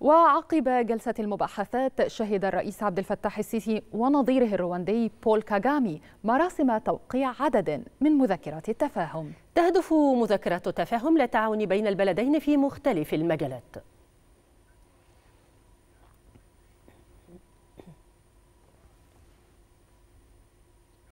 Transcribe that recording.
وعقب جلسة المباحثات شهد الرئيس عبد الفتاح السيسي ونظيره الرواندي بول كاغامي مراسم توقيع عدد من مذكرات التفاهم تهدف مذكرات التفاهم للتعاون بين البلدين في مختلف المجالات